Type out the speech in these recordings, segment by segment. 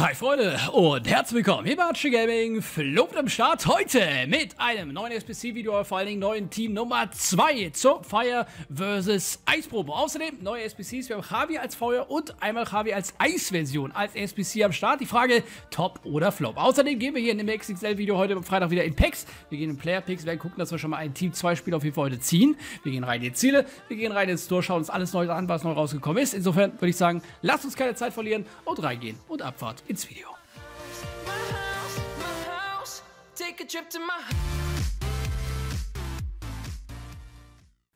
Hi Freunde und herzlich willkommen hier bei Archie Gaming, Flo am Start heute mit einem neuen SPC-Video, vor allen Dingen neuen Team Nummer 2 zur Fire vs. Eisprobe. Außerdem neue SPCs, wir haben Javi als Feuer und einmal Javi als Eis-Version als SPC am Start. Die Frage, Top oder Flop. Außerdem gehen wir hier in dem XXL-Video heute am Freitag wieder in Packs. Wir gehen in Player Picks, werden gucken, dass wir schon mal ein Team 2 Spiel auf jeden Fall heute ziehen. Wir gehen rein in die Ziele, wir gehen rein ins Tor, schauen uns alles neu an, was neu rausgekommen ist. Insofern würde ich sagen, lasst uns keine Zeit verlieren und reingehen und Abfahrt ins Video.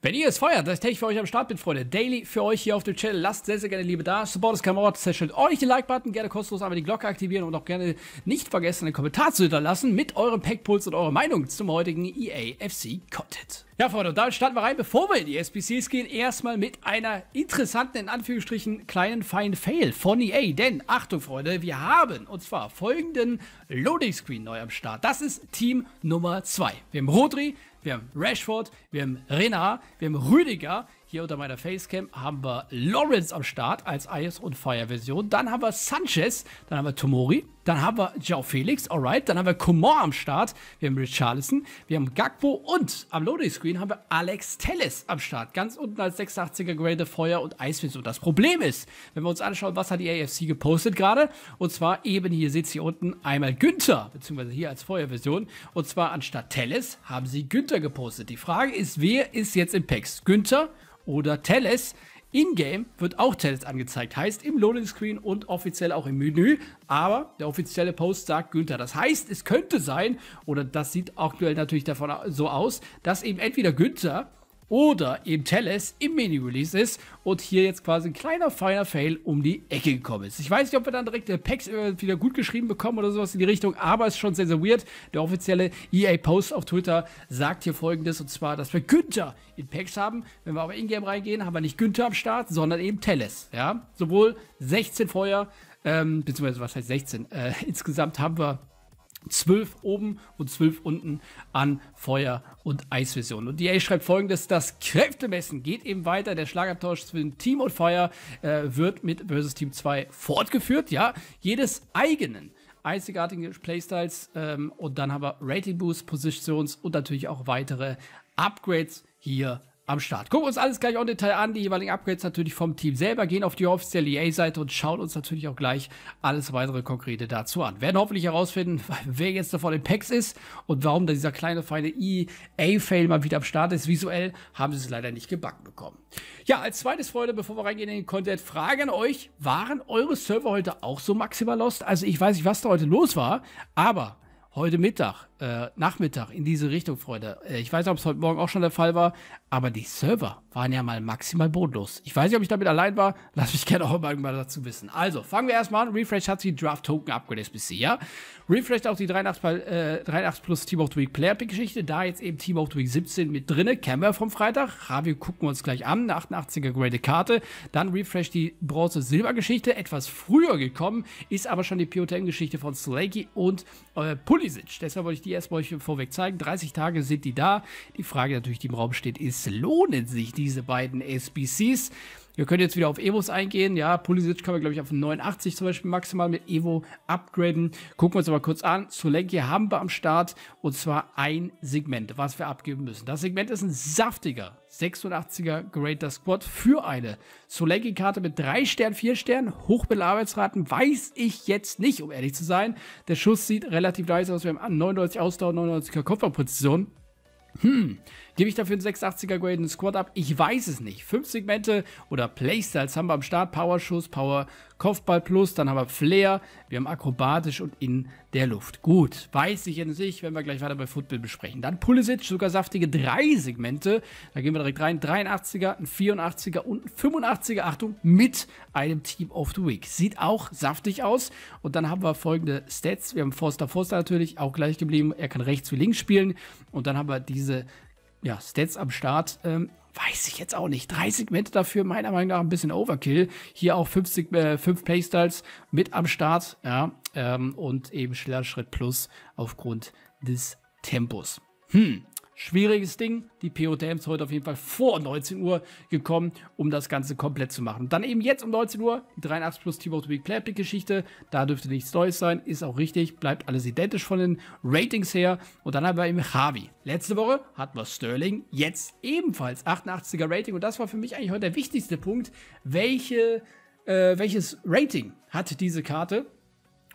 Wenn ihr es feiert, dass ich für euch am Start bin, Freunde, daily für euch hier auf dem Channel, lasst sehr, sehr gerne Liebe da, support das Kamerad, session ordentlich den Like-Button, gerne kostenlos einmal die Glocke aktivieren und auch gerne nicht vergessen, einen Kommentar zu hinterlassen mit eurem Packpuls und eurer Meinung zum heutigen eafc Content. Ja, Freunde, und damit starten wir rein. Bevor wir in die SPCs gehen, erstmal mit einer interessanten, in Anführungsstrichen, kleinen, feinen Fail von EA. Denn, Achtung, Freunde, wir haben, und zwar folgenden Loading Screen neu am Start. Das ist Team Nummer 2. Wir haben Rodri, wir haben Rashford, wir haben Renard, wir haben Rüdiger, hier unter meiner Facecam haben wir Lawrence am Start als Ice und Fire Version. Dann haben wir Sanchez, dann haben wir Tomori, dann haben wir Joe Felix, alright. Dann haben wir Kumar am Start, wir haben Richarlison, wir haben Gagbo und am Loading Screen haben wir Alex Telles am Start. Ganz unten als 86er Grade Feuer und Und Das Problem ist, wenn wir uns anschauen, was hat die AFC gepostet gerade, und zwar eben hier seht ihr unten einmal Günther, beziehungsweise hier als Feuerversion, und zwar anstatt Telles haben sie Günther gepostet. Die Frage ist, wer ist jetzt im Packs? Günther oder Teles. In-game wird auch Teles angezeigt, heißt im Loading Screen und offiziell auch im Menü. Aber der offizielle Post sagt Günther. Das heißt, es könnte sein, oder das sieht aktuell natürlich davon so aus, dass eben entweder Günther oder eben Teles im Mini-Release ist und hier jetzt quasi ein kleiner feiner Fail um die Ecke gekommen ist. Ich weiß nicht, ob wir dann direkt der Packs äh, wieder gut geschrieben bekommen oder sowas in die Richtung, aber es ist schon sehr, sehr weird. Der offizielle EA-Post auf Twitter sagt hier folgendes und zwar, dass wir Günther in Packs haben. Wenn wir aber in-game reingehen, haben wir nicht Günther am Start, sondern eben Teles. Ja, sowohl 16 Feuer, ähm, beziehungsweise was heißt 16? Äh, insgesamt haben wir zwölf oben und zwölf unten an Feuer- und Eisversion. Und die A schreibt folgendes, das Kräftemessen geht eben weiter. Der Schlagabtausch zwischen Team und Feuer äh, wird mit Versus Team 2 fortgeführt, ja, jedes eigenen einzigartigen Playstyles ähm, und dann haben wir Rating Boost, Positions und natürlich auch weitere Upgrades hier am Start. Gucken wir uns alles gleich auch im Detail an, die jeweiligen Upgrades natürlich vom Team selber, gehen auf die offizielle EA-Seite und schauen uns natürlich auch gleich alles weitere Konkrete dazu an. Werden hoffentlich herausfinden, wer jetzt davon in Packs ist und warum dieser kleine, feine EA-Fail mal wieder am Start ist. Visuell haben sie es leider nicht gebacken bekommen. Ja, als zweites, Freunde, bevor wir reingehen in den Content, fragen euch, waren eure Server heute auch so maximal lost? Also ich weiß nicht, was da heute los war, aber heute Mittag äh, Nachmittag in diese Richtung, Freunde. Äh, ich weiß nicht, ob es heute Morgen auch schon der Fall war, aber die Server waren ja mal maximal bodenlos. Ich weiß nicht, ob ich damit allein war. Lass mich gerne auch mal dazu wissen. Also, fangen wir erstmal an. Refresh hat die Draft-Token abgedatet bisher. Ja? Refresh auch die 83, äh, 83 plus Team of the Week Player-Pick-Geschichte. Da jetzt eben Team of the Week 17 mit drinne. Kennen wir vom Freitag. Ravi gucken wir uns gleich an. Eine 88er grade Karte. Dann Refresh die Bronze-Silber-Geschichte. Etwas früher gekommen, ist aber schon die POTM-Geschichte von Slakey und äh, Pulisic. Deshalb wollte ich die die erstmal euch vorweg zeigen. 30 Tage sind die da. Die Frage natürlich, die im Raum steht, ist, lohnen sich diese beiden SBCs? Wir können jetzt wieder auf Evos eingehen. Ja, Pulisic können wir, glaube ich, auf 89 zum Beispiel maximal mit Evo upgraden. Gucken wir uns aber kurz an. Solenki haben wir am Start und zwar ein Segment, was wir abgeben müssen. Das Segment ist ein saftiger 86er Greater Squad für eine Solecki-Karte mit 3 Sternen, 4 Sternen, Hochbelarbeitsraten weiß ich jetzt nicht, um ehrlich zu sein. Der Schuss sieht relativ leise aus, wir haben 99 Ausdauer, 99er Kopfballpräzision. Hm, Gebe ich dafür einen 680er Graden Squad ab? Ich weiß es nicht. Fünf Segmente oder Playstyles haben wir am Start. Power Schuss, Power Kopfball plus, dann haben wir Flair, wir haben akrobatisch und in der Luft. Gut, weiß ich jetzt nicht, wenn wir gleich weiter bei Football besprechen. Dann Pulisic, sogar saftige drei Segmente. Da gehen wir direkt rein. 83er, ein 84er und ein 85er, Achtung, mit einem Team of the Week. Sieht auch saftig aus. Und dann haben wir folgende Stats. Wir haben Forster Forster natürlich, auch gleich geblieben. Er kann rechts wie links spielen. Und dann haben wir diese ja, Stats am Start. Ähm, weiß ich jetzt auch nicht. Drei Segmente dafür, meiner Meinung nach, ein bisschen Overkill. Hier auch 50, äh, 5 Playstyles mit am Start. Ja, ähm, und eben schneller Schritt plus aufgrund des Tempos. Hm schwieriges Ding. Die POTM ist heute auf jeden Fall vor 19 Uhr gekommen, um das Ganze komplett zu machen. Und dann eben jetzt um 19 Uhr die 83 plus Team of the Week Playback Geschichte. Da dürfte nichts Neues sein. Ist auch richtig. Bleibt alles identisch von den Ratings her. Und dann haben wir eben Javi. Letzte Woche hatten wir Sterling. Jetzt ebenfalls 88er Rating. Und das war für mich eigentlich heute der wichtigste Punkt. Welche, äh, welches Rating hat diese Karte?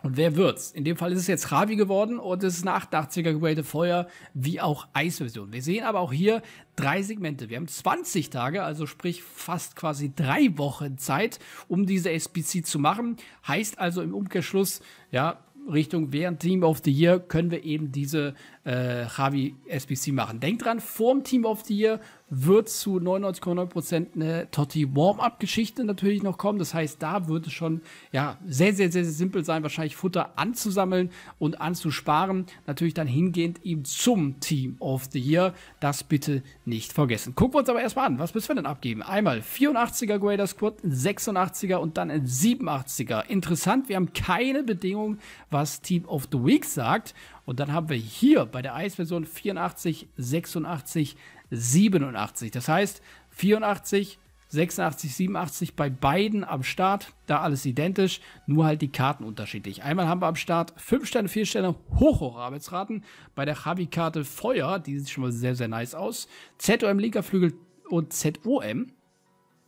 Und wer wird's? In dem Fall ist es jetzt Ravi geworden und es ist eine 88er Grade Feuer wie auch Eisversion. Wir sehen aber auch hier drei Segmente. Wir haben 20 Tage, also sprich fast quasi drei Wochen Zeit, um diese SPC zu machen. Heißt also im Umkehrschluss, ja, Richtung während Team of the Year können wir eben diese äh, Javi SBC machen. Denkt dran, vorm Team of the Year wird zu 99,9% eine Totti Warm-Up-Geschichte natürlich noch kommen. Das heißt, da wird es schon ja, sehr, sehr, sehr, sehr simpel sein, wahrscheinlich Futter anzusammeln und anzusparen. Natürlich dann hingehend eben zum Team of the Year. Das bitte nicht vergessen. Gucken wir uns aber erstmal an. Was müssen wir denn abgeben? Einmal 84er Grader Squad, 86er und dann ein 87er. Interessant, wir haben keine Bedingung, was Team of the Week sagt. Und dann haben wir hier bei bei der Eisversion 84, 86, 87. Das heißt 84, 86, 87 bei beiden am Start, da alles identisch, nur halt die Karten unterschiedlich. Einmal haben wir am Start 5 Sterne, 4 Sterne, hoch, hoch Arbeitsraten. Bei der Javi-Karte Feuer, die sieht schon mal sehr, sehr nice aus. ZOM linker Flügel und ZOM.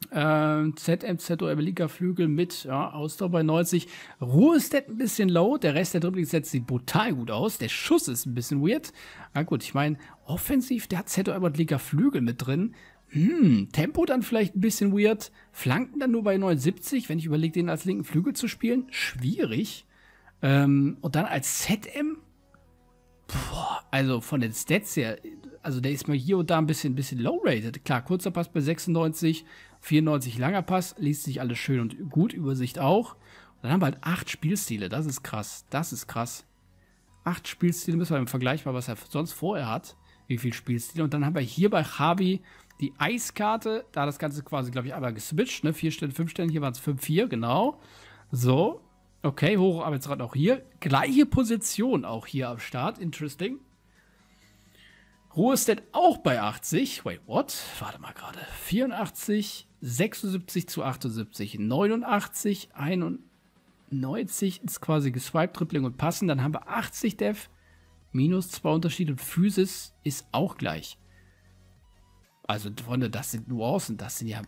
Äh, ZMZ oder Liga Flügel mit ja, Ausdauer bei 90. Ruhe Ruhestedt ein bisschen low. Der Rest der Dribbling setzt sich brutal gut aus. Der Schuss ist ein bisschen weird. Na gut, ich meine, offensiv, der hat Zeto Albert Liga Flügel mit drin. Hm, Tempo dann vielleicht ein bisschen weird. Flanken dann nur bei 79, wenn ich überlege, den als linken Flügel zu spielen. Schwierig. Ähm, und dann als ZM? Boah, also von den Stats her, also der ist mal hier und da ein bisschen, ein bisschen low-rated. Klar, kurzer Pass bei 96, 94 langer Pass, liest sich alles schön und gut, Übersicht auch. Und dann haben wir halt acht Spielstile, das ist krass, das ist krass. Acht Spielstile müssen wir im Vergleich mal, was er sonst vorher hat, wie viel Spielstile. Und dann haben wir hier bei Javi die Eiskarte, da das Ganze quasi, glaube ich, einmal geswitcht, ne? Vier Stellen, fünf Stellen, hier waren es fünf, vier, genau. So, okay, Hocharbeitsrad auch hier. Gleiche Position auch hier am Start, interesting. Ruhestat auch bei 80. Wait, what? Warte mal gerade. 84. 76 zu 78, 89, 91 ist quasi geswiped, Dribbling und Passen. Dann haben wir 80 Def, minus 2 Unterschiede und Physis ist auch gleich. Also, Freunde, das sind Nuancen, das sind ja.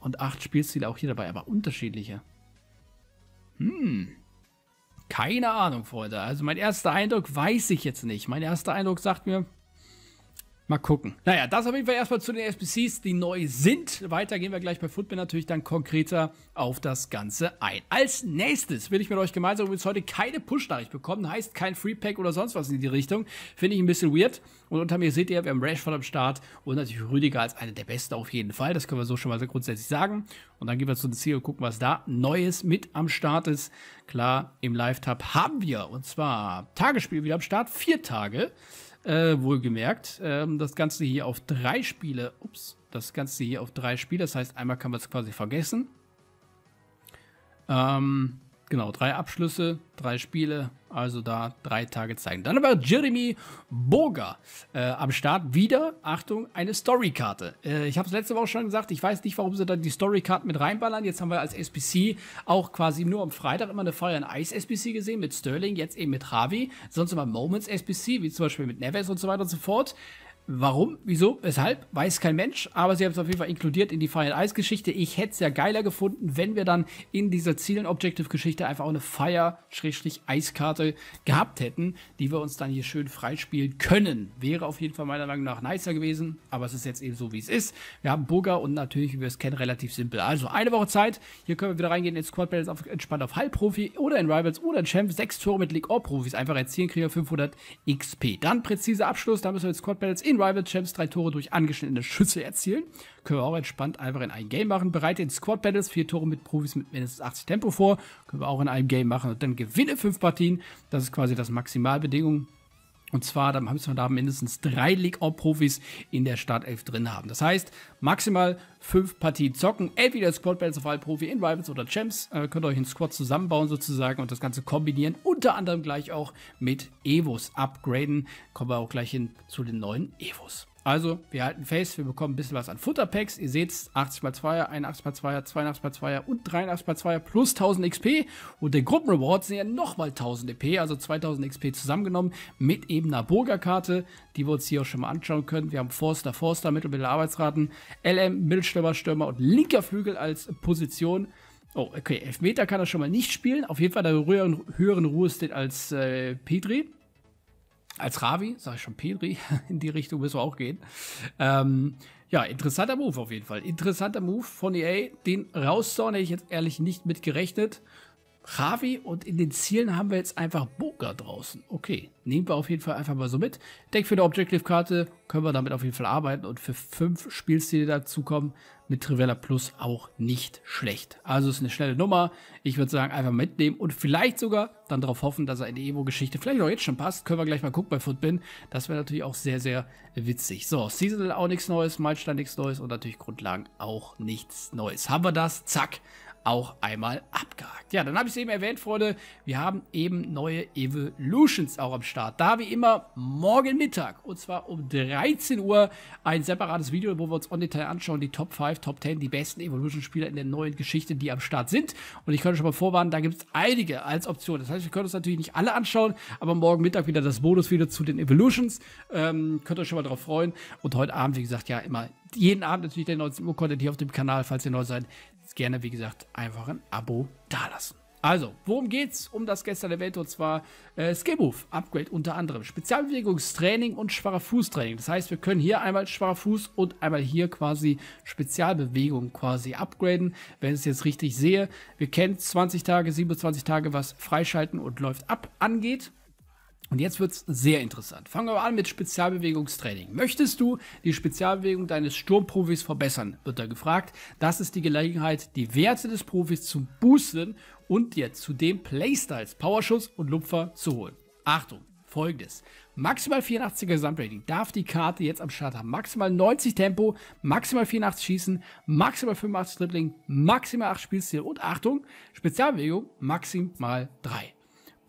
Und 8 Spielstile auch hier dabei, aber unterschiedliche. Hm. Keine Ahnung, Freunde. Also, mein erster Eindruck weiß ich jetzt nicht. Mein erster Eindruck sagt mir, Mal gucken. Naja, das auf jeden Fall erstmal zu den SBCs, die neu sind. Weiter gehen wir gleich bei Football natürlich dann konkreter auf das Ganze ein. Als nächstes will ich mit euch gemeinsam übrigens heute keine Push-Nachricht bekommen. Heißt kein Free-Pack oder sonst was in die Richtung. Finde ich ein bisschen weird. Und unter mir seht ihr, wir haben Rash Rashford am Start und natürlich Rüdiger als einer der Besten auf jeden Fall. Das können wir so schon mal grundsätzlich sagen. Und dann gehen wir zu den Ziel und gucken, was da Neues mit am Start ist. Klar, im Live-Tab haben wir und zwar Tagesspiel wieder am Start. Vier Tage. Äh, wohlgemerkt, ähm, das Ganze hier auf drei Spiele. Ups, das Ganze hier auf drei Spiele. Das heißt, einmal kann man es quasi vergessen. Ähm, genau, drei Abschlüsse, drei Spiele, also da drei Tage zeigen. Dann aber Jeremy Burger äh, am Start. Wieder, Achtung, eine Storykarte. Äh, ich habe es letzte Woche schon gesagt, ich weiß nicht, warum sie da die Storykarten mit reinballern. Jetzt haben wir als SPC auch quasi nur am Freitag immer eine Feuer and Eis SPC gesehen mit Sterling, jetzt eben mit Ravi. Sonst immer Moments SPC, wie zum Beispiel mit Neves und so weiter und so fort. Warum, wieso, weshalb, weiß kein Mensch, aber sie haben es auf jeden Fall inkludiert in die Fire Eyes Geschichte. Ich hätte es ja geiler gefunden, wenn wir dann in dieser Ziel- und Objective-Geschichte einfach auch eine Fire-Eiskarte gehabt hätten, die wir uns dann hier schön freispielen können. Wäre auf jeden Fall meiner Meinung nach nicer gewesen, aber es ist jetzt eben so, wie es ist. Wir haben Burger und natürlich, wie wir es kennen, relativ simpel. Also eine Woche Zeit, hier können wir wieder reingehen in Squad Battles auf, entspannt auf Halbprofi oder in Rivals oder in Champ. Sechs Tore mit League All-Profis einfach erzielen, kriegen wir 500 XP. Dann präzise Abschluss, da müssen wir jetzt Squad Battles in Rival Champs drei Tore durch angeschnittene Schüsse erzielen. Können wir auch entspannt einfach in einem Game machen. Bereite in Squad Battles vier Tore mit Profis mit mindestens 80 Tempo vor. Können wir auch in einem Game machen. Und dann gewinne fünf Partien. Das ist quasi das Maximalbedingung. Und zwar, dann müssen wir da mindestens drei League-All-Profis in der Startelf drin haben. Das heißt, maximal fünf Partien zocken. Entweder Squad Balance of All-Profi in Rivals oder Champs. Äh, könnt ihr euch einen Squad zusammenbauen sozusagen und das Ganze kombinieren. Unter anderem gleich auch mit Evos upgraden. Kommen wir auch gleich hin zu den neuen Evos. Also, wir halten fest, wir bekommen ein bisschen was an Futterpacks. Ihr seht es, 80x2er, 81x2er, 82x2er und 83x2er plus 1000 XP. Und der Gruppenreward sind ja nochmal 1000 EP, also 2000 XP zusammengenommen mit eben einer Burgerkarte, die wir uns hier auch schon mal anschauen können. Wir haben Forster, Forster, Mittel- Mittelbilder Arbeitsraten, LM, Mittelstürmer, Stürmer und linker Flügel als Position. Oh, okay, Elfmeter kann er schon mal nicht spielen. Auf jeden Fall der höheren, höheren Ruhe steht als äh, Petri als Ravi, sag ich schon Pedri, in die Richtung müssen wir auch gehen. Ähm, ja, interessanter Move auf jeden Fall. Interessanter Move von EA. Den rauszuhauen hätte ich jetzt ehrlich nicht mit gerechnet. Ravi und in den Zielen haben wir jetzt einfach Boga draußen. Okay, nehmen wir auf jeden Fall einfach mal so mit. Deck für eine Objective-Karte können wir damit auf jeden Fall arbeiten und für fünf Spielstile dazukommen mit Trivella Plus auch nicht schlecht. Also ist eine schnelle Nummer. Ich würde sagen, einfach mitnehmen und vielleicht sogar dann darauf hoffen, dass er in die Evo-Geschichte vielleicht auch jetzt schon passt. Können wir gleich mal gucken bei Footbin. Das wäre natürlich auch sehr, sehr witzig. So, Seasonal auch nichts Neues, Meilenstein nichts Neues und natürlich Grundlagen auch nichts Neues. Haben wir das? Zack auch einmal abgehakt. Ja, dann habe ich es eben erwähnt, Freunde, wir haben eben neue Evolutions auch am Start. Da wie immer morgen Mittag und zwar um 13 Uhr ein separates Video, wo wir uns on Detail anschauen, die Top 5, Top 10, die besten Evolution-Spieler in der neuen Geschichte, die am Start sind. Und ich kann euch schon mal vorwarnen, da gibt es einige als Option. Das heißt, wir können uns natürlich nicht alle anschauen, aber morgen Mittag wieder das Bonus-Video zu den Evolutions. Ähm, könnt euch schon mal darauf freuen. Und heute Abend, wie gesagt, ja immer jeden Abend natürlich der 19 Uhr Content hier auf dem Kanal, falls ihr neu seid gerne, wie gesagt, einfach ein Abo dalassen. Also, worum geht's um das gestern Event? Und zwar äh, Skillmove Upgrade unter anderem. Spezialbewegungstraining und schwacher Fußtraining. Das heißt, wir können hier einmal schwacher Fuß und einmal hier quasi Spezialbewegung quasi upgraden, wenn ich es jetzt richtig sehe. Wir kennen 20 Tage, 27 Tage, was Freischalten und läuft ab angeht. Und jetzt wird es sehr interessant. Fangen wir an mit Spezialbewegungstraining. Möchtest du die Spezialbewegung deines Sturmprofis verbessern, wird da gefragt. Das ist die Gelegenheit, die Werte des Profis zu boosten und dir zudem Playstyles, Powerschuss und Lupfer zu holen. Achtung, folgendes. Maximal 84 Gesamtrating darf die Karte jetzt am Start haben. Maximal 90 Tempo, maximal 84 Schießen, maximal 85 Dribbling, maximal 8 Spielstile und Achtung, Spezialbewegung maximal 3.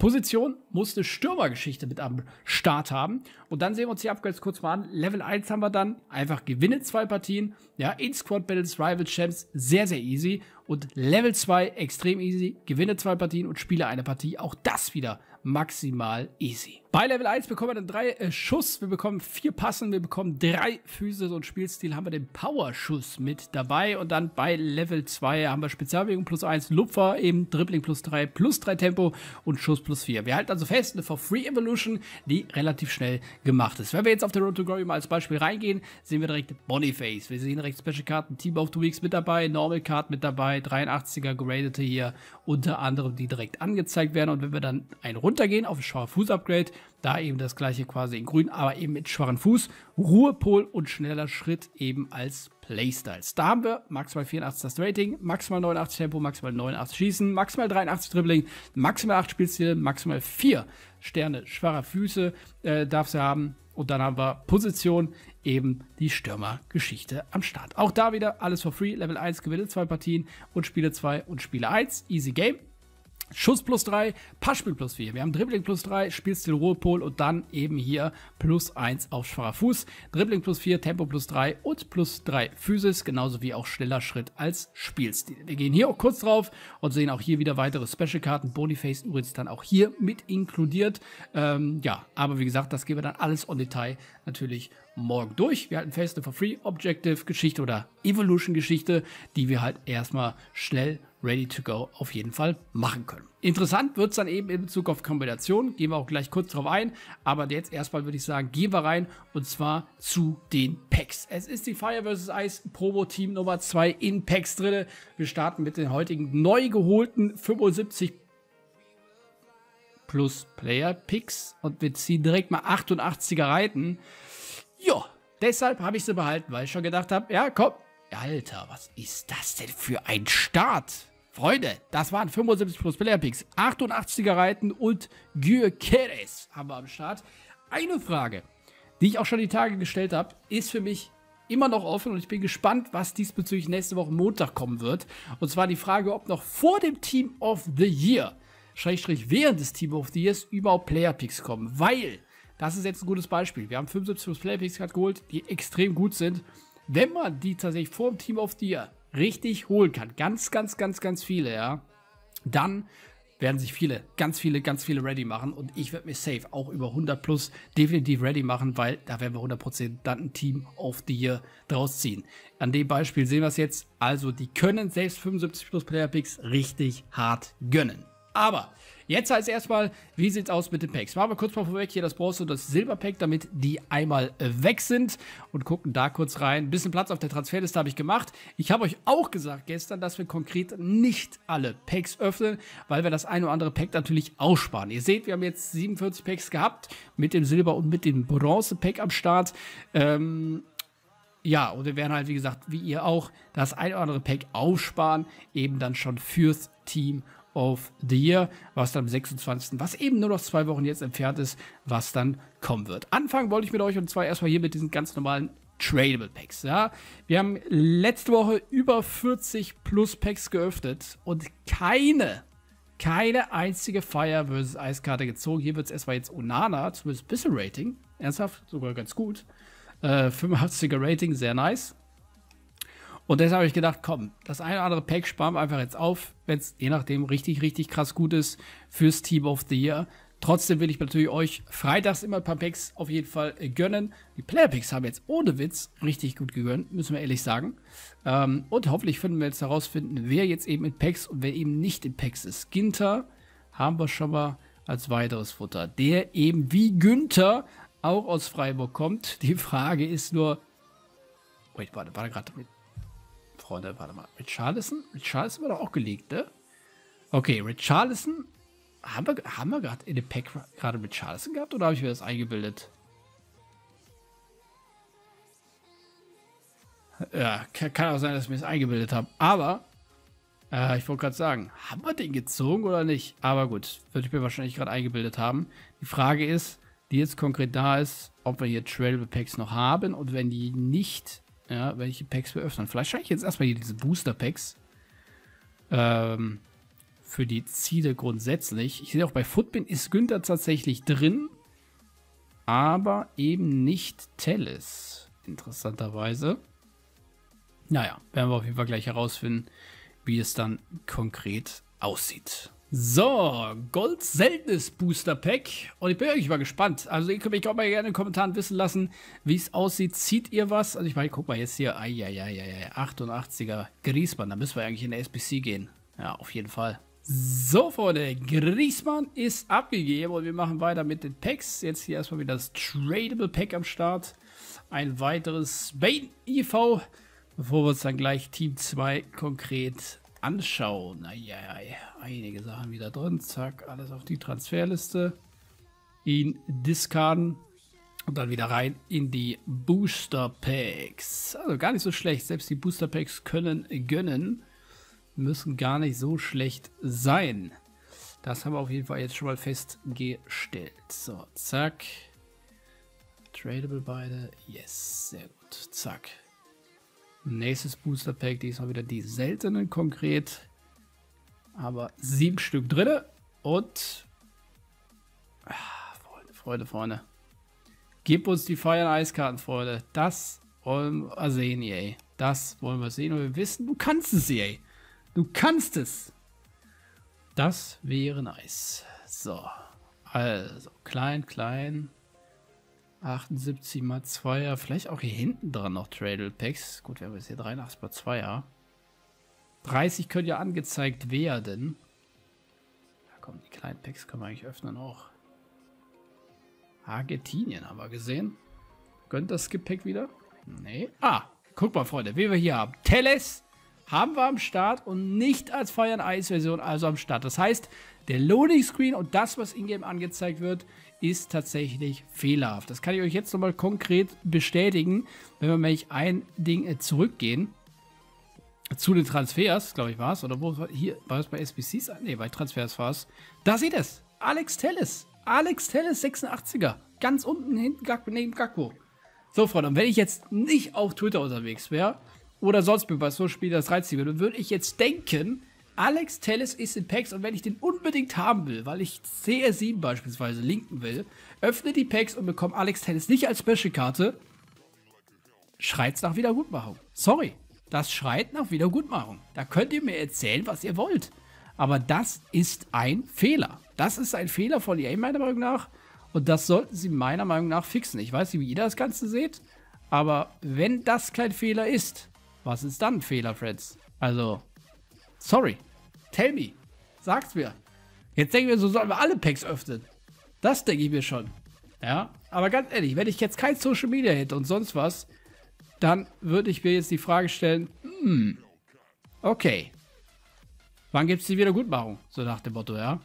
Position muss eine Stürmergeschichte mit am Start haben. Und dann sehen wir uns die Upgrades kurz mal an. Level 1 haben wir dann. Einfach gewinne zwei Partien. Ja, in Squad Battles Rival Champs sehr, sehr easy. Und Level 2 extrem easy. Gewinne zwei Partien und spiele eine Partie. Auch das wieder maximal easy. Bei Level 1 bekommen wir dann drei äh, Schuss, wir bekommen vier Passen, wir bekommen drei Füße und Spielstil haben wir den Powerschuss mit dabei und dann bei Level 2 haben wir Spezialbewegung plus 1, Lupfer eben, Dribbling plus 3, plus 3 Tempo und Schuss plus 4. Wir halten also fest, eine For-Free Evolution, die relativ schnell gemacht ist. Wenn wir jetzt auf der Road to Glory mal als Beispiel reingehen, sehen wir direkt Boniface, wir sehen direkt Special-Karten, Team of the Weeks mit dabei, Normal-Card mit dabei, 83er geradete hier, unter anderem die direkt angezeigt werden und wenn wir dann einen runtergehen auf schauer Fuß Upgrade, da eben das gleiche quasi in grün, aber eben mit schwachen Fuß, Ruhepol und schneller Schritt eben als Playstyles. Da haben wir maximal 84 das Rating, maximal 89 Tempo, maximal 89 Schießen, maximal 83 Dribbling, maximal 8 Spielziele, maximal 4 Sterne schwacher Füße äh, darf sie haben. Und dann haben wir Position, eben die Stürmergeschichte am Start. Auch da wieder alles for free. Level 1 gewinne zwei Partien und Spiele 2 und Spiele 1. Easy Game. Schuss plus 3, Passspiel plus 4. Wir haben Dribbling plus 3, Spielstil Ruhepol und dann eben hier plus 1 auf schwacher Fuß. Dribbling plus 4, Tempo plus 3 und plus 3 Physis, genauso wie auch schneller Schritt als Spielstil. Wir gehen hier auch kurz drauf und sehen auch hier wieder weitere Special-Karten. Bodyface übrigens dann auch hier mit inkludiert. Ähm, ja, aber wie gesagt, das gehen wir dann alles on Detail natürlich morgen durch. Wir halten fest, For Free Objective-Geschichte oder Evolution-Geschichte, die wir halt erstmal schnell Ready to Go auf jeden Fall machen können. Interessant wird es dann eben in Bezug auf Kombinationen, gehen wir auch gleich kurz drauf ein, aber jetzt erstmal würde ich sagen, gehen wir rein und zwar zu den Packs. Es ist die Fire vs. Ice Promo Team Nummer 2 in Packs drin. Wir starten mit den heutigen neu geholten 75 plus Player Picks und wir ziehen direkt mal 88er Reiten. Jo, deshalb habe ich sie behalten, weil ich schon gedacht habe, ja komm, Alter, was ist das denn für ein Start? Freunde, das waren 75 plus Player Picks, 88er Reiten und Gürkeres haben wir am Start. Eine Frage, die ich auch schon die Tage gestellt habe, ist für mich immer noch offen und ich bin gespannt, was diesbezüglich nächste Woche Montag kommen wird. Und zwar die Frage, ob noch vor dem Team of the Year, Schrägstrich während des Team of the Years, überhaupt Player Picks kommen. Weil, das ist jetzt ein gutes Beispiel. Wir haben 75 plus Player Picks gerade geholt, die extrem gut sind. Wenn man die tatsächlich vor dem Team of the Year richtig holen kann, ganz, ganz, ganz, ganz viele, ja, dann werden sich viele, ganz viele, ganz viele ready machen und ich werde mir safe auch über 100 plus definitiv ready machen, weil da werden wir 100% dann ein Team auf die Year draus ziehen. An dem Beispiel sehen wir es jetzt. Also die können selbst 75 plus Player Picks richtig hart gönnen. Aber Jetzt heißt erstmal, wie sieht es aus mit den Packs? Machen wir kurz mal vorweg hier das Bronze und das Silberpack, damit die einmal äh, weg sind und gucken da kurz rein. Ein bisschen Platz auf der Transferliste habe ich gemacht. Ich habe euch auch gesagt gestern, dass wir konkret nicht alle Packs öffnen, weil wir das ein oder andere Pack natürlich aussparen. Ihr seht, wir haben jetzt 47 Packs gehabt mit dem Silber und mit dem Bronze-Pack am Start. Ähm, ja, und wir werden halt, wie gesagt, wie ihr auch, das ein oder andere Pack aussparen, eben dann schon fürs Team of the Year, was dann am 26., was eben nur noch zwei Wochen jetzt entfernt ist, was dann kommen wird. Anfangen wollte ich mit euch und zwar erstmal hier mit diesen ganz normalen Tradable Packs. Ja, wir haben letzte Woche über 40 Plus Packs geöffnet und keine, keine einzige Fire vs. Eiskarte gezogen. Hier wird es erstmal jetzt Onana, zumindest ein bisschen Rating. Ernsthaft, sogar ganz gut. Äh, 85er Rating, sehr nice. Und deshalb habe ich gedacht, komm, das eine oder andere Pack sparen wir einfach jetzt auf, wenn es je nachdem richtig, richtig krass gut ist fürs Team of the Year. Trotzdem will ich natürlich euch freitags immer ein paar Packs auf jeden Fall äh, gönnen. Die Player Packs haben jetzt ohne Witz richtig gut gegönnt, müssen wir ehrlich sagen. Ähm, und hoffentlich finden wir jetzt herausfinden, wer jetzt eben in Packs und wer eben nicht in Packs ist. Ginter haben wir schon mal als weiteres Futter, der eben wie Günther auch aus Freiburg kommt. Die Frage ist nur, wait, warte, war da gerade Freunde. Warte mal. Richarlison? Richarlison war doch auch gelegt, ne? Okay, Richarlison. Haben wir, haben wir gerade in dem Pack gerade Richarlison gehabt oder habe ich mir das eingebildet? Ja, kann auch sein, dass ich mir das eingebildet habe. Aber, äh, ich wollte gerade sagen, haben wir den gezogen oder nicht? Aber gut, würde ich mir wahrscheinlich gerade eingebildet haben. Die Frage ist, die jetzt konkret da ist, ob wir hier Trailable Packs noch haben und wenn die nicht ja, welche Packs wir öffnen. Vielleicht schaue ich jetzt erstmal hier diese Booster-Packs. Ähm, für die Ziele grundsätzlich. Ich sehe auch bei Footbin ist Günther tatsächlich drin, aber eben nicht Tellis. Interessanterweise. Naja, werden wir auf jeden Fall gleich herausfinden, wie es dann konkret aussieht. So, Gold seltenes Booster Pack. Und ich bin eigentlich mal gespannt. Also ihr könnt mich auch mal gerne in den Kommentaren wissen lassen, wie es aussieht. Zieht ihr was? Also ich meine, guck mal jetzt hier. Eieieiei, 88er Griesmann. Da müssen wir eigentlich in der SPC gehen. Ja, auf jeden Fall. So, Freunde, Griesmann ist abgegeben und wir machen weiter mit den Packs. Jetzt hier erstmal wieder das Tradable Pack am Start. Ein weiteres Bane IV, bevor wir uns dann gleich Team 2 konkret anschauen. Ai, ai, einige Sachen wieder drin. Zack, alles auf die Transferliste. Ihn discarden. Und dann wieder rein in die Booster Packs. Also gar nicht so schlecht. Selbst die Booster Packs können gönnen. Müssen gar nicht so schlecht sein. Das haben wir auf jeden Fall jetzt schon mal festgestellt. So, zack. Tradable beide. Yes, sehr gut. Zack. Nächstes Booster Pack, diesmal wieder die seltenen konkret. Aber sieben Stück drinne und ach, Freunde, Freunde, Freunde. Gib uns die Feiern Eiskarten, Freunde. Das wollen wir sehen, ey. Das wollen wir sehen und wir wissen, du kannst es, ey. Du kannst es. Das wäre nice. So, also klein, klein, 78 mal 2er. Vielleicht auch hier hinten dran noch Tradle Packs. Gut, wir haben jetzt hier 83 mal 2er. 30 können ja angezeigt werden. Ja, komm, die kleinen Packs können wir eigentlich öffnen auch. Argentinien haben wir gesehen. Gönnt das Gepäck wieder? Nee. Ah, guck mal, Freunde, wie wir hier haben. Teles haben wir am Start und nicht als Fire and Ice Version, also am Start. Das heißt, der Loading Screen und das, was in-game angezeigt wird, ist tatsächlich fehlerhaft. Das kann ich euch jetzt nochmal konkret bestätigen, wenn wir nämlich ein Ding äh, zurückgehen. Zu den Transfers, glaube ich, war es. Oder wo hier war es bei SBCs? Ne, bei Transfers war es. Da seht es. Alex Telles. Alex Telles, 86er. Ganz unten hinten neben Gakpo. So, Freunde, und wenn ich jetzt nicht auf Twitter unterwegs wäre oder sonst bei so Spiel das 13 würde, würde ich jetzt denken, Alex Telles ist in Packs und wenn ich den unbedingt haben will, weil ich CR7 beispielsweise linken will, öffne die Packs und bekomme Alex Telles nicht als Special-Karte, schreit's nach Wiedergutmachung. Sorry, das schreit nach Wiedergutmachung. Da könnt ihr mir erzählen, was ihr wollt. Aber das ist ein Fehler. Das ist ein Fehler von EA meiner Meinung nach. Und das sollten sie meiner Meinung nach fixen. Ich weiß nicht, wie ihr das Ganze seht. Aber wenn das kein Fehler ist, was ist dann ein Fehler, Friends? Also, sorry. Tell me. Sag's mir. Jetzt denken wir, so sollen wir alle Packs öffnen. Das denke ich mir schon. Ja, aber ganz ehrlich, wenn ich jetzt kein Social Media hätte und sonst was, dann würde ich mir jetzt die Frage stellen, hm, okay, wann gibt's die Wiedergutmachung? So nach dem Motto, ja.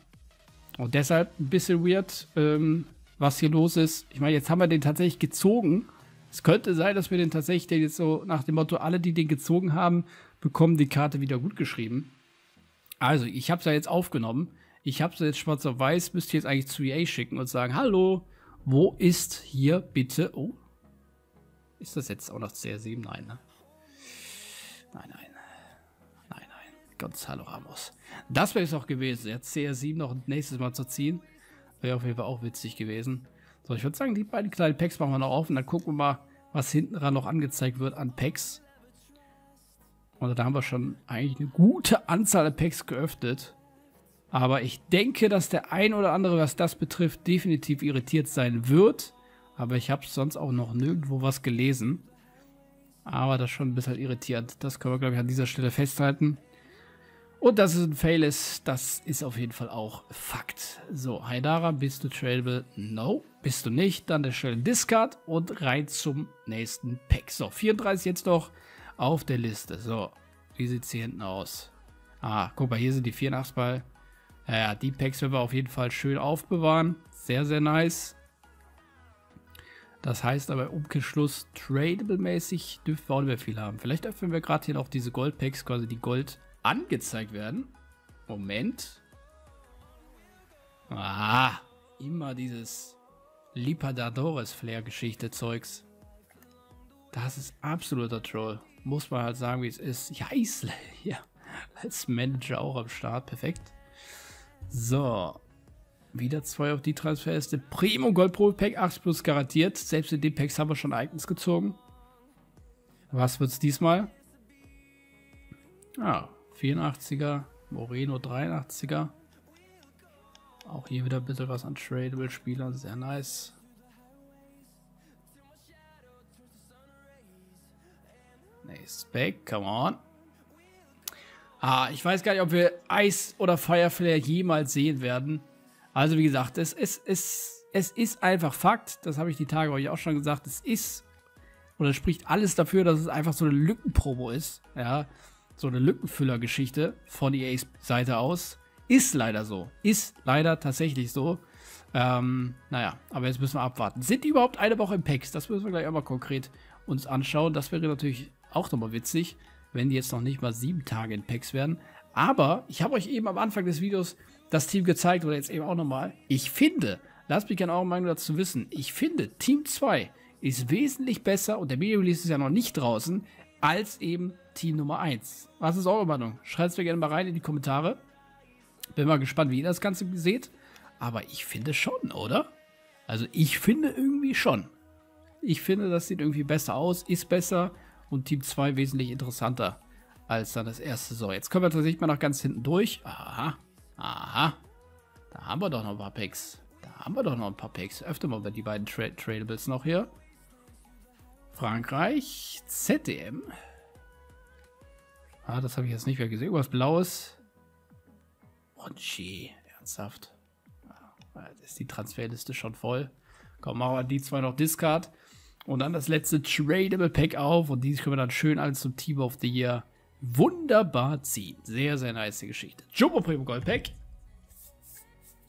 Und deshalb ein bisschen weird, ähm, was hier los ist. Ich meine, jetzt haben wir den tatsächlich gezogen. Es könnte sein, dass wir den tatsächlich den jetzt so nach dem Motto, alle, die den gezogen haben, bekommen die Karte wieder gut geschrieben. Also, ich habe es ja jetzt aufgenommen. Ich habe es jetzt schwarz auf weiß, Müsst ihr jetzt eigentlich zu EA schicken und sagen, hallo, wo ist hier bitte, oh, ist das jetzt auch noch CR7? Nein, ne? Nein, nein. Nein, nein. Gonzalo Ramos. Das wäre es auch gewesen. Jetzt CR7 noch nächstes Mal zu ziehen. Wäre auf jeden Fall auch witzig gewesen. So, ich würde sagen, die beiden kleinen Packs machen wir noch auf und dann gucken wir mal, was hinten dran noch angezeigt wird an Packs. Also da haben wir schon eigentlich eine gute Anzahl der Packs geöffnet. Aber ich denke, dass der ein oder andere, was das betrifft, definitiv irritiert sein wird. Aber ich habe sonst auch noch nirgendwo was gelesen. Aber das ist schon ein bisschen irritierend. Das können wir, glaube ich, an dieser Stelle festhalten. Und dass es ein Fail ist, das ist auf jeden Fall auch Fakt. So, Haidara, bist du tradable? No, bist du nicht. Dann der schöne Discard und rein zum nächsten Pack. So, 34 jetzt noch auf der Liste. So, wie sieht es hier hinten aus? Ah, guck mal, hier sind die 84 Ball. Ja, die Packs werden wir auf jeden Fall schön aufbewahren. Sehr, sehr nice. Das heißt aber Umkehrschluss, tradable-mäßig dürfen wir auch nicht mehr viel haben. Vielleicht öffnen wir gerade hier noch diese Gold-Packs, quasi die Gold angezeigt werden. Moment. Ah, immer dieses Lipadadores-Flair-Geschichte-Zeugs. Das ist absoluter Troll muss man halt sagen, wie es ist. Ja, Isle, ja, als Manager auch am Start, perfekt. So, wieder zwei auf die Transfers. Der Primo Gold Pro Pack 80 plus garantiert. Selbst in den Packs haben wir schon Icons gezogen. Was wird es diesmal? Ah, 84er, Moreno 83er. Auch hier wieder ein bisschen was an Tradable-Spielern, sehr nice. Nice back, come on. Ah, ich weiß gar nicht, ob wir Eis oder Fireflare jemals sehen werden. Also wie gesagt, es ist, es, es ist einfach Fakt. Das habe ich die Tage euch auch schon gesagt. Es ist oder spricht alles dafür, dass es einfach so eine Lückenpromo ist. Ja, so eine Lückenfüllergeschichte geschichte von EAs Seite aus. Ist leider so. Ist leider tatsächlich so. Ähm, naja, aber jetzt müssen wir abwarten. Sind die überhaupt eine Woche im Packs? Das müssen wir gleich einmal konkret uns anschauen. Das wäre natürlich auch nochmal witzig, wenn die jetzt noch nicht mal sieben Tage in Packs werden. Aber ich habe euch eben am Anfang des Videos das Team gezeigt oder jetzt eben auch nochmal. Ich finde, lasst mich gerne eure Meinung dazu wissen. Ich finde, Team 2 ist wesentlich besser und der Media Release ist ja noch nicht draußen, als eben Team Nummer 1. Was ist eure Meinung? Schreibt es mir gerne mal rein in die Kommentare. Bin mal gespannt, wie ihr das Ganze seht. Aber ich finde schon, oder? Also ich finde irgendwie schon. Ich finde, das sieht irgendwie besser aus, ist besser und Team 2 wesentlich interessanter als dann das erste. So, jetzt können wir tatsächlich mal noch ganz hinten durch. Aha, aha. Da haben wir doch noch ein paar Picks. Da haben wir doch noch ein paar Picks. Öfter mal die beiden Tra Tradables noch hier. Frankreich, ZDM. Ah, das habe ich jetzt nicht mehr gesehen. Irgendwas Blaues. Ronchi, ernsthaft. Ah, ist die Transferliste schon voll? Komm, machen wir die zwei noch Discard. Und dann das letzte Tradable Pack auf und dieses können wir dann schön alles zum Team of the Year wunderbar ziehen. Sehr, sehr nice Geschichte. Jumbo Primo Gold Pack.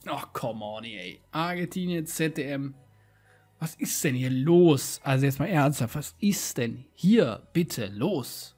Ach, come on, ey. Argentinien, ZDM. Was ist denn hier los? Also jetzt mal ernsthaft, was ist denn hier bitte los?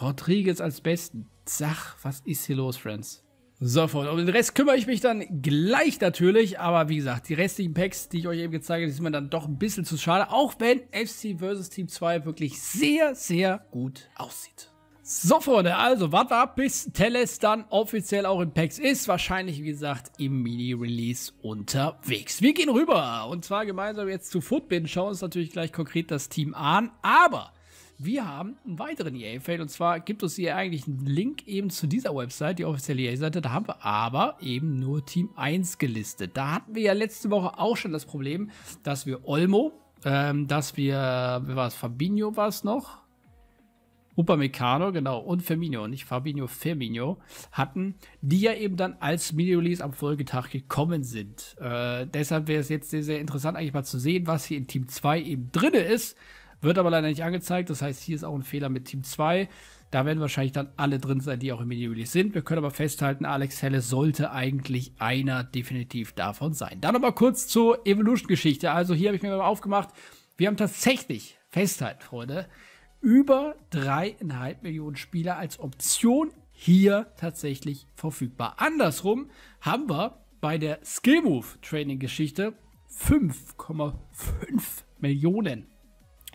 Rodriguez als Besten. Zach, was ist hier los, Friends? Sofort. Um den Rest kümmere ich mich dann gleich natürlich, aber wie gesagt, die restlichen Packs, die ich euch eben gezeigt habe, sind mir dann doch ein bisschen zu schade, auch wenn FC vs. Team 2 wirklich sehr, sehr gut aussieht. So, Freunde, also warten wir ab, bis Teles dann offiziell auch in Packs ist. Wahrscheinlich, wie gesagt, im Mini-Release unterwegs. Wir gehen rüber und zwar gemeinsam jetzt zu Footbin, schauen uns natürlich gleich konkret das Team an, aber wir haben einen weiteren EA-Fail und zwar gibt es hier eigentlich einen Link eben zu dieser Website, die offizielle EA-Seite. Da haben wir aber eben nur Team 1 gelistet. Da hatten wir ja letzte Woche auch schon das Problem, dass wir Olmo, ähm, dass wir, wie war es, Fabinho war es noch? Upamecano, genau, und Firmino, nicht Fabinho, Firmino, hatten, die ja eben dann als Mini-Release am Folgetag gekommen sind. Äh, deshalb wäre es jetzt sehr, sehr interessant, eigentlich mal zu sehen, was hier in Team 2 eben drin ist. Wird aber leider nicht angezeigt. Das heißt, hier ist auch ein Fehler mit Team 2. Da werden wahrscheinlich dann alle drin sein, die auch im Mini-Release sind. Wir können aber festhalten, Alex Helle sollte eigentlich einer definitiv davon sein. Dann nochmal kurz zur Evolution-Geschichte. Also hier habe ich mir mal aufgemacht. Wir haben tatsächlich, festhalten, Freunde, über dreieinhalb Millionen Spieler als Option hier tatsächlich verfügbar. Andersrum haben wir bei der Skill Move Training Geschichte 5,5 Millionen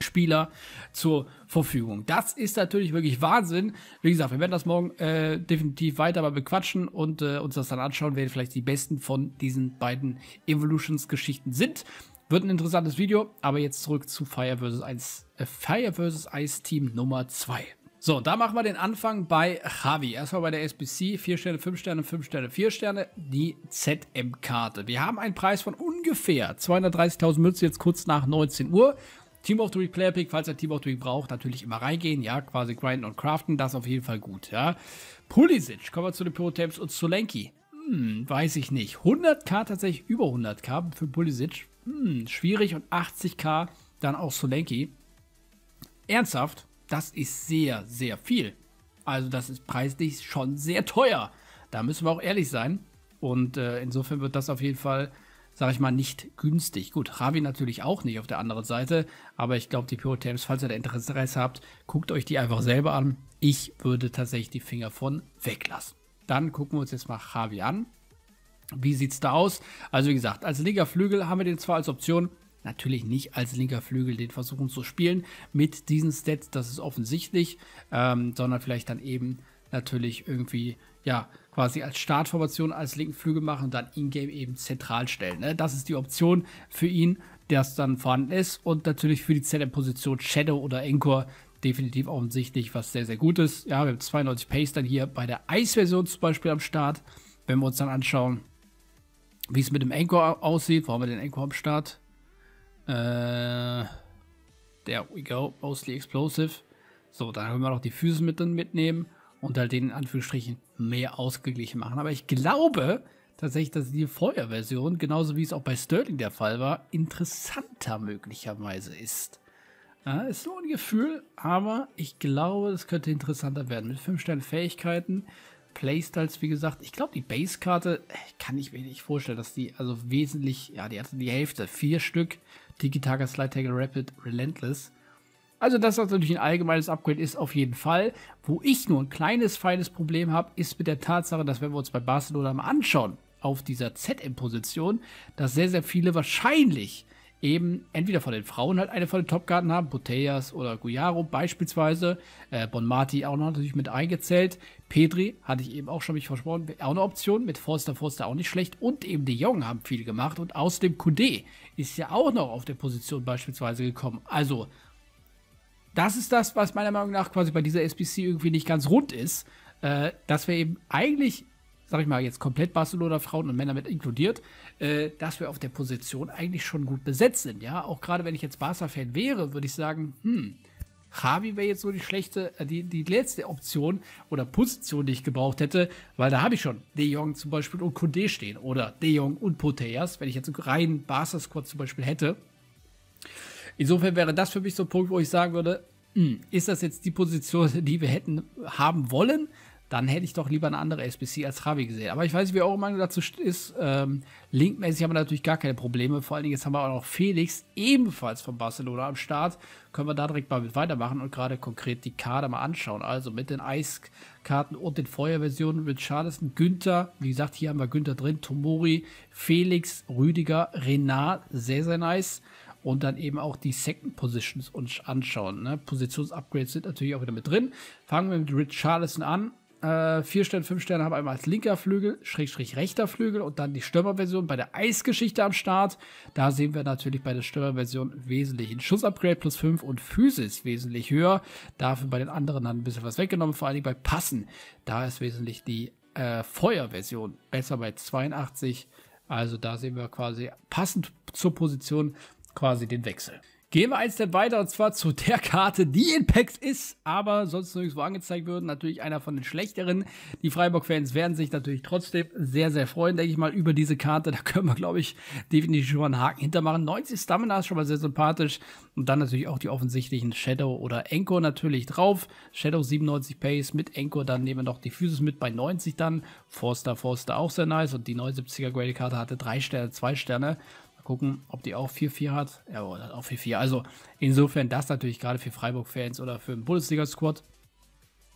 Spieler zur Verfügung. Das ist natürlich wirklich Wahnsinn. Wie gesagt, wir werden das morgen äh, definitiv weiter mal bequatschen und äh, uns das dann anschauen, wer vielleicht die besten von diesen beiden Evolutions-Geschichten sind. Wird ein interessantes Video, aber jetzt zurück zu Fire vs. Ice, äh, Fire vs. Ice Team Nummer 2. So, da machen wir den Anfang bei Javi. Erstmal bei der SBC. 4 Sterne, 5 Sterne, 5 Sterne, 4 Sterne. Die ZM-Karte. Wir haben einen Preis von ungefähr 230.000 Münzen jetzt kurz nach 19 Uhr. Team of the Week Player Pick, falls ihr Team of the Week braucht, natürlich immer reingehen, ja, quasi grinden und craften, das auf jeden Fall gut, ja. Pulisic, kommen wir zu den Pyrotapes und zu Lenky. Hm, weiß ich nicht. 100k tatsächlich über 100k für Pulisic. Hm, schwierig und 80k dann auch Solenki. Ernsthaft, das ist sehr, sehr viel. Also das ist preislich schon sehr teuer. Da müssen wir auch ehrlich sein. Und äh, insofern wird das auf jeden Fall sage ich mal, nicht günstig. Gut, Ravi natürlich auch nicht auf der anderen Seite, aber ich glaube, die Pyrotames, falls ihr da Interesse habt, guckt euch die einfach selber an. Ich würde tatsächlich die Finger von weglassen. Dann gucken wir uns jetzt mal Javi an. Wie sieht es da aus? Also wie gesagt, als linker Flügel haben wir den zwar als Option, natürlich nicht als linker Flügel den versuchen zu spielen mit diesen Stats, das ist offensichtlich, ähm, sondern vielleicht dann eben natürlich irgendwie, ja, quasi als Startformation als linken Flügel machen und dann in-game eben zentral stellen. Ne? Das ist die Option für ihn, der es dann vorhanden ist. Und natürlich für die ZM-Position Shadow oder Encore definitiv offensichtlich was sehr, sehr gut ist. Ja, wir haben 92 Pace dann hier bei der Eis-Version zum Beispiel am Start. Wenn wir uns dann anschauen, wie es mit dem Encore aussieht, wo haben wir den Encore am Start? Äh, there we go, mostly explosive. So, dann können wir noch die Füße mit drin mitnehmen und halt den in Anführungsstrichen mehr ausgeglichen machen. Aber ich glaube tatsächlich, dass die Feuerversion, genauso wie es auch bei Sterling der Fall war, interessanter möglicherweise ist. Ja, ist nur ein Gefühl, aber ich glaube, es könnte interessanter werden. Mit 5 Sternen Fähigkeiten, Playstyles, wie gesagt. Ich glaube, die Basekarte äh, kann ich mir nicht vorstellen, dass die also wesentlich, ja, die hatte die Hälfte, vier Stück. Digitaga Slide Tackle Rapid Relentless. Also, dass das natürlich ein allgemeines Upgrade ist, auf jeden Fall. Wo ich nur ein kleines, feines Problem habe, ist mit der Tatsache, dass wenn wir uns bei Barcelona mal anschauen, auf dieser ZM-Position, dass sehr, sehr viele wahrscheinlich eben entweder von den Frauen halt eine von den Topkarten haben, Botellas oder Guyaro beispielsweise, äh, Bonmati auch noch natürlich mit eingezählt, Pedri hatte ich eben auch schon mich versprochen, auch eine Option, mit Forster Forster auch nicht schlecht und eben De Jong haben viel gemacht und außerdem Kudé ist ja auch noch auf der Position beispielsweise gekommen. Also das ist das, was meiner Meinung nach quasi bei dieser SPC irgendwie nicht ganz rund ist, äh, dass wir eben eigentlich, sag ich mal, jetzt komplett Barcelona Frauen und Männer mit inkludiert, äh, dass wir auf der Position eigentlich schon gut besetzt sind, ja. Auch gerade wenn ich jetzt Barca-Fan wäre, würde ich sagen, hm, Javi wäre jetzt so die schlechte, äh, die, die letzte Option oder Position, die ich gebraucht hätte, weil da habe ich schon De Jong zum Beispiel und Kunde stehen oder De Jong und Poteas, wenn ich jetzt rein Barca-Squad zum Beispiel hätte. Insofern wäre das für mich so ein Punkt, wo ich sagen würde, hm, ist das jetzt die Position, die wir hätten haben wollen? Dann hätte ich doch lieber eine andere SBC als Ravi gesehen. Aber ich weiß nicht, wie eure Meinung dazu ist. Ähm, linkmäßig haben wir natürlich gar keine Probleme. Vor allen Dingen jetzt haben wir auch noch Felix, ebenfalls von Barcelona am Start. Können wir da direkt mal mit weitermachen und gerade konkret die Kader mal anschauen. Also mit den Eiskarten und den Feuerversionen mit Charleston, Günther. Wie gesagt, hier haben wir Günther drin, Tomori, Felix, Rüdiger, Renat. Sehr, sehr nice und dann eben auch die Second Positions uns anschauen. Ne? Positionsupgrades sind natürlich auch wieder mit drin. Fangen wir mit Richarlison an. Äh, vier Sterne, fünf Sterne haben einmal als linker Flügel, Schrägstrich rechter Flügel und dann die Stürmerversion bei der Eisgeschichte am Start. Da sehen wir natürlich bei der Stürmerversion wesentlich ein Schussupgrade plus 5 und Physis wesentlich höher. Dafür bei den anderen dann ein bisschen was weggenommen, vor allem bei Passen. Da ist wesentlich die äh, Feuerversion besser bei 82. Also da sehen wir quasi passend zur Position quasi den Wechsel. Gehen wir einen Step weiter und zwar zu der Karte, die in Packs ist, aber sonst nirgendwo angezeigt wird. Natürlich einer von den schlechteren. Die Freiburg-Fans werden sich natürlich trotzdem sehr, sehr freuen, denke ich mal, über diese Karte. Da können wir, glaube ich, definitiv schon mal einen Haken hintermachen. 90 Stamina ist schon mal sehr sympathisch. Und dann natürlich auch die offensichtlichen Shadow oder Enko natürlich drauf. Shadow 97 Pace mit Enko, dann nehmen wir noch die Physis mit bei 90 dann. Forster, Forster auch sehr nice. Und die 79er Grade-Karte hatte drei Sterne, zwei Sterne. Mal gucken, ob die auch 4-4 hat. Jawohl, hat auch 4-4. Also insofern das natürlich gerade für Freiburg-Fans oder für den Bundesliga-Squad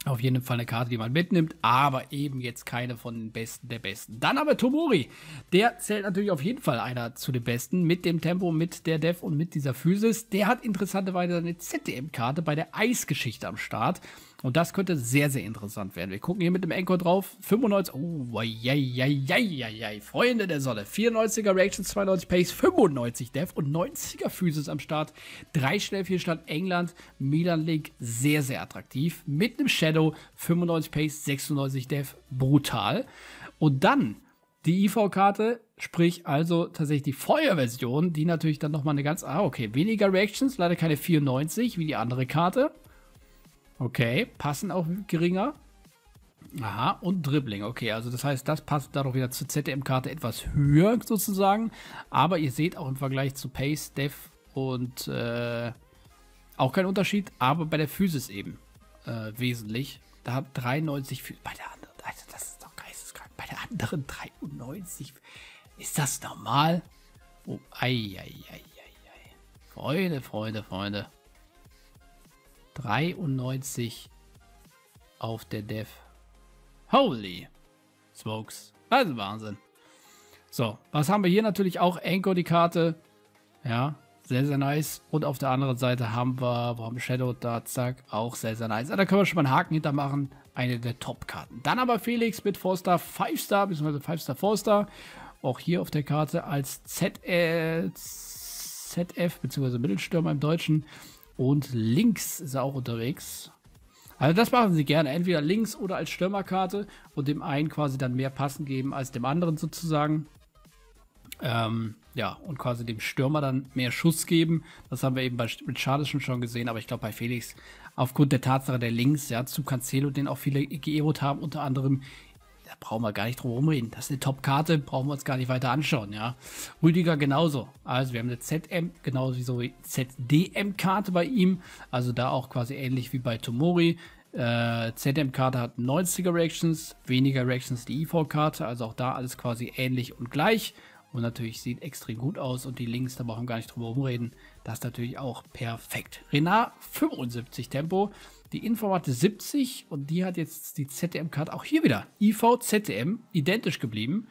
auf jeden Fall eine Karte, die man mitnimmt, aber eben jetzt keine von den Besten der Besten. Dann aber Tomori, der zählt natürlich auf jeden Fall einer zu den Besten mit dem Tempo, mit der Dev und mit dieser Physis. Der hat interessanterweise eine ZDM-Karte bei der Eisgeschichte am Start. Und das könnte sehr, sehr interessant werden. Wir gucken hier mit dem Encore drauf. 95, oh, jai, jai, jai, jai, Freunde der Sonne. 94er Reactions, 92 Pace, 95 Dev und 90er Physis am Start. Drei Schnellvielstand England, Milan Link, sehr, sehr attraktiv. Mit einem Shadow, 95 Pace, 96 Dev, brutal. Und dann die IV-Karte, sprich also tatsächlich die Feuerversion, die natürlich dann nochmal eine ganz, ah, okay, weniger Reactions, leider keine 94 wie die andere Karte. Okay, passen auch geringer. Aha, und Dribbling. Okay, also das heißt, das passt dadurch wieder zur ZDM-Karte etwas höher sozusagen. Aber ihr seht auch im Vergleich zu Pace, Def und äh, auch kein Unterschied, aber bei der Physis eben äh, wesentlich. Da hat 93 Physis. bei der anderen, also das ist doch geisteskrank, bei der anderen 93. Ist das normal? Oh, ei, ei, ei, ei, ei. Freunde, Freunde, Freunde. 93 auf der Dev. Holy Smokes. Also Wahnsinn. So, was haben wir hier natürlich auch? Anchor die Karte. Ja, sehr, sehr nice. Und auf der anderen Seite haben wir, wo haben wir Shadow da, zack, auch sehr, sehr nice. Also, da können wir schon mal einen Haken hinter machen. Eine der Top-Karten. Dann aber Felix mit 4-Star, 5-Star, beziehungsweise 5-Star, 4-Star. Auch hier auf der Karte als ZF, äh, ZF beziehungsweise Mittelstürmer im Deutschen. Und links ist er auch unterwegs. Also das machen sie gerne, entweder links oder als Stürmerkarte und dem einen quasi dann mehr passen geben als dem anderen sozusagen. Ähm, ja, und quasi dem Stürmer dann mehr Schuss geben. Das haben wir eben bei Richardson schon gesehen, aber ich glaube bei Felix, aufgrund der Tatsache der Links, ja, zu Cancelo, den auch viele geerot haben, unter anderem brauchen wir gar nicht drum rumreden. Das ist eine Top-Karte, brauchen wir uns gar nicht weiter anschauen, ja. Rüdiger genauso. Also wir haben eine ZM, genauso wie so ZDM-Karte bei ihm. Also da auch quasi ähnlich wie bei Tomori. Äh, ZM-Karte hat 90er Reactions, weniger Reactions die e 4 karte also auch da alles quasi ähnlich und gleich. Und natürlich sieht extrem gut aus und die Links, da brauchen wir gar nicht drum rumreden. Das ist natürlich auch perfekt. Renard 75 Tempo, die Informat 70 und die hat jetzt die ZDM-Karte auch hier wieder. IV-ZDM, identisch geblieben.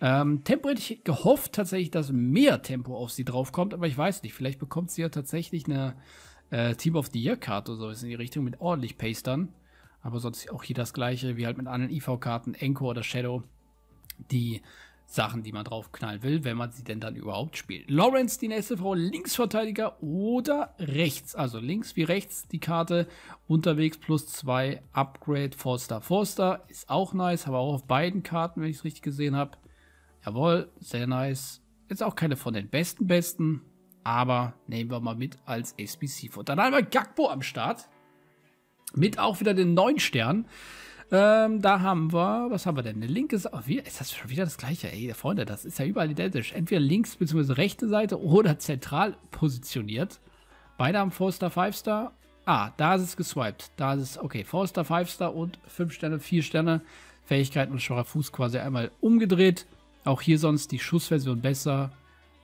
Ähm, Tempo hätte ich gehofft tatsächlich, dass mehr Tempo auf sie draufkommt, aber ich weiß nicht. Vielleicht bekommt sie ja tatsächlich eine äh, Team of the Year-Karte oder sowas in die Richtung mit ordentlich Pastern. Aber sonst auch hier das gleiche, wie halt mit anderen IV-Karten, Enko oder Shadow. Die Sachen, die man draufknallen will, wenn man sie denn dann überhaupt spielt. Lawrence, die nächste Frau, Linksverteidiger oder rechts. Also links wie rechts die Karte. Unterwegs plus zwei Upgrade, Forster, Forster. Ist auch nice, aber auch auf beiden Karten, wenn ich es richtig gesehen habe. Jawohl, sehr nice. Jetzt auch keine von den besten besten, aber nehmen wir mal mit als SBC-Foot. Dann haben wir Gagbo am Start. Mit auch wieder den 9 Sternen. Ähm, da haben wir, was haben wir denn? Eine linke Seite. Oh, ist das schon wieder das gleiche? Ey, Freunde, das ist ja überall identisch. Entweder links bzw. rechte Seite oder zentral positioniert. Beide haben 4-Star, 5-Star. Ah, da ist es geswiped. Da ist es, okay, 4-Star, 5-Star und 5 Sterne, 4 Sterne. Fähigkeiten und schwacher Fuß quasi einmal umgedreht. Auch hier sonst die Schussversion besser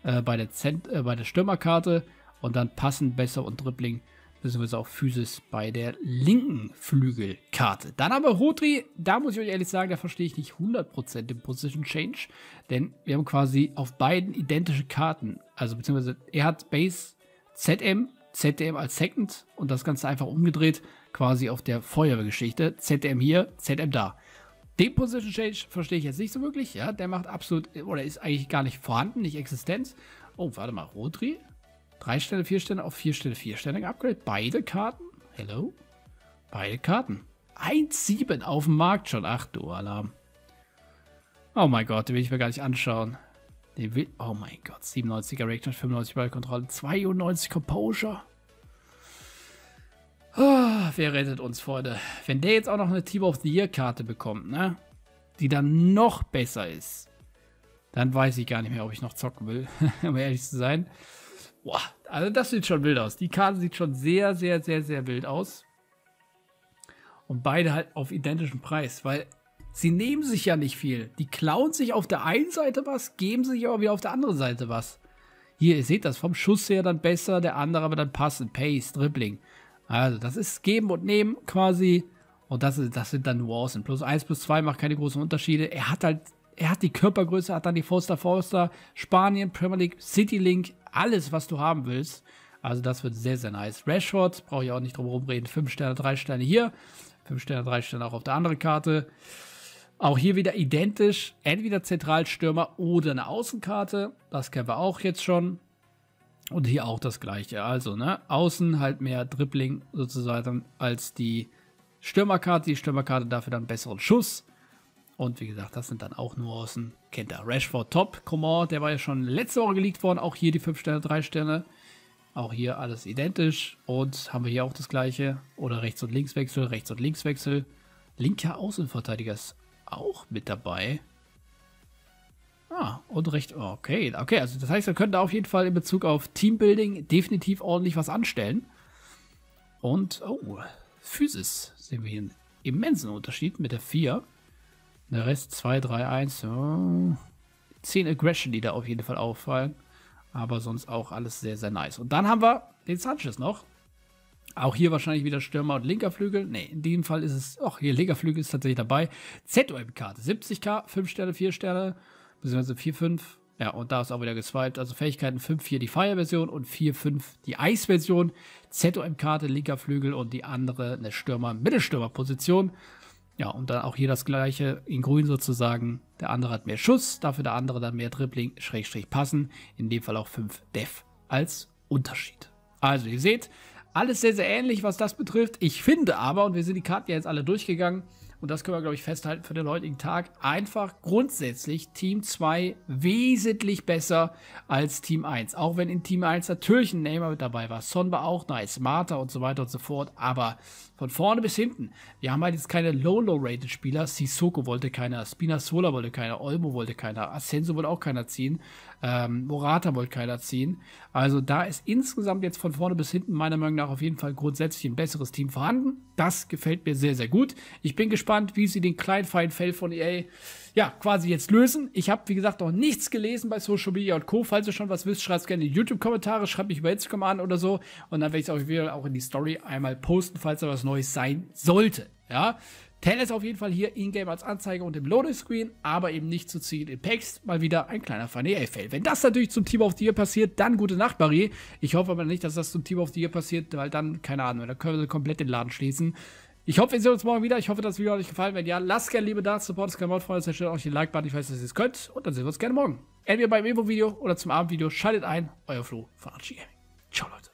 äh, bei, der äh, bei der Stürmerkarte und dann passend besser und Dribbling beziehungsweise auch Physis bei der linken Flügelkarte. Dann aber Rotri, da muss ich euch ehrlich sagen, da verstehe ich nicht 100% den Position Change, denn wir haben quasi auf beiden identische Karten. Also beziehungsweise er hat Base ZM, ZM als Second und das Ganze einfach umgedreht, quasi auf der Feuerwehrgeschichte. ZM hier, ZM da. Den Position Change verstehe ich jetzt nicht so wirklich, ja, der macht absolut, oder ist eigentlich gar nicht vorhanden, nicht existent. Oh, warte mal, Rotri? Drei Stelle, vier Sterne auf vier Stelle, vier Sterne geupgradet. Beide Karten. Hello. Beide Karten. 1,7 auf dem Markt schon. Ach du Alarm. Oh mein Gott, den will ich mir gar nicht anschauen. Den will. Oh mein Gott. 97er Reaction, 95 Ballkontrolle, 92 Composure. Oh, wer rettet uns, Freunde? Wenn der jetzt auch noch eine Team of the Year Karte bekommt, ne? Die dann noch besser ist. Dann weiß ich gar nicht mehr, ob ich noch zocken will, um ehrlich zu sein. Boah, also das sieht schon wild aus. Die Karte sieht schon sehr, sehr, sehr, sehr wild aus. Und beide halt auf identischen Preis, weil sie nehmen sich ja nicht viel. Die klauen sich auf der einen Seite was, geben sich aber wieder auf der anderen Seite was. Hier, ihr seht das, vom Schuss her dann besser, der andere aber dann passend. Pace, Dribbling. Also, das ist Geben und Nehmen quasi. Und das, ist, das sind dann Nuancen. Plus 1 plus 2 macht keine großen Unterschiede. Er hat halt, er hat die Körpergröße, hat dann die Forster Forster, Spanien, Premier League, City Link, alles, was du haben willst. Also das wird sehr, sehr nice. Rashford, brauche ich auch nicht drum herum reden. 5 Sterne, 3 Sterne hier. 5 Sterne, 3 Sterne auch auf der anderen Karte. Auch hier wieder identisch. Entweder Zentralstürmer oder eine Außenkarte. Das kennen wir auch jetzt schon. Und hier auch das gleiche. Also, ne? Außen halt mehr Dribbling sozusagen als die Stürmerkarte. Die Stürmerkarte dafür dann besseren Schuss. Und wie gesagt, das sind dann auch Nuancen. Kennt er. Rashford top. Coman, der war ja schon letzte Woche geleakt worden. Auch hier die 5 Sterne, 3 Sterne. Auch hier alles identisch. Und haben wir hier auch das gleiche. Oder Rechts- und Linkswechsel, Rechts- und Linkswechsel. Linker Außenverteidiger ist auch mit dabei. Ah, und recht. Okay, okay. Also das heißt, wir können da auf jeden Fall in Bezug auf Teambuilding definitiv ordentlich was anstellen. Und, oh, Physis sehen wir hier einen immensen Unterschied mit der 4. Der Rest 2, 3, 1. 10 Aggression, die da auf jeden Fall auffallen. Aber sonst auch alles sehr, sehr nice. Und dann haben wir den Sanchez noch. Auch hier wahrscheinlich wieder Stürmer und linker Flügel. Ne, in dem Fall ist es. Och, hier linker Flügel ist tatsächlich dabei. ZOM-Karte. 70k, 5 Sterne, 4 Sterne. Beziehungsweise 4, 5. Ja, und da ist auch wieder geswiped. Also Fähigkeiten 5, 4 die Fire-Version und 4, 5 die Eis-Version. ZOM-Karte, linker Flügel und die andere eine Stürmer-Mittelstürmer-Position. Ja, und dann auch hier das gleiche in grün sozusagen. Der andere hat mehr Schuss, dafür der andere dann mehr Dribbling, Schrägstrich passen. In dem Fall auch 5 Def als Unterschied. Also ihr seht, alles sehr, sehr ähnlich, was das betrifft. Ich finde aber, und wir sind die Karten ja jetzt alle durchgegangen, und das können wir, glaube ich, festhalten für den heutigen Tag, einfach grundsätzlich Team 2 wesentlich besser als Team 1. Auch wenn in Team 1 natürlich ein Neymar mit dabei war. Son war auch nice, Marta und so weiter und so fort. Aber von vorne bis hinten, wir haben halt jetzt keine Low-Low-Rated Spieler. Sissoko wollte keiner, Spina Sola wollte keiner, Olmo wollte keiner, Ascenso wollte auch keiner ziehen. Ähm, Morata wollte keiner ziehen. Also da ist insgesamt jetzt von vorne bis hinten meiner Meinung nach auf jeden Fall grundsätzlich ein besseres Team vorhanden. Das gefällt mir sehr, sehr gut. Ich bin gespannt, wie sie den kleinen feinen Fell von EA ja quasi jetzt lösen. Ich habe, wie gesagt, noch nichts gelesen bei Social Media und Co. Falls ihr schon was wisst, schreibt es gerne in die YouTube-Kommentare, schreibt mich über Instagram an oder so. Und dann werde ich es auch wieder auch in die Story einmal posten, falls da was Neues sein sollte. Ja, Tell ist auf jeden Fall hier in-game als Anzeige und im Loading-Screen, aber eben nicht zu ziehen in Packs. Mal wieder ein kleiner Funny fail Wenn das natürlich zum Team of the Year passiert, dann gute Nacht, Marie. Ich hoffe aber nicht, dass das zum Team of the Year passiert, weil dann, keine Ahnung, dann können wir komplett den Laden schließen. Ich hoffe, wir sehen uns morgen wieder. Ich hoffe, das Video hat euch gefallen. Wenn ja, lasst gerne Liebe da, Support, Skamot, Freunde, zerstört euch den Like-Button. Ich weiß, dass ihr es könnt. Und dann sehen wir uns gerne morgen. Entweder beim Evo-Video oder zum Abendvideo. Schaltet ein. Euer Flo von Archie. Gaming. Ciao, Leute.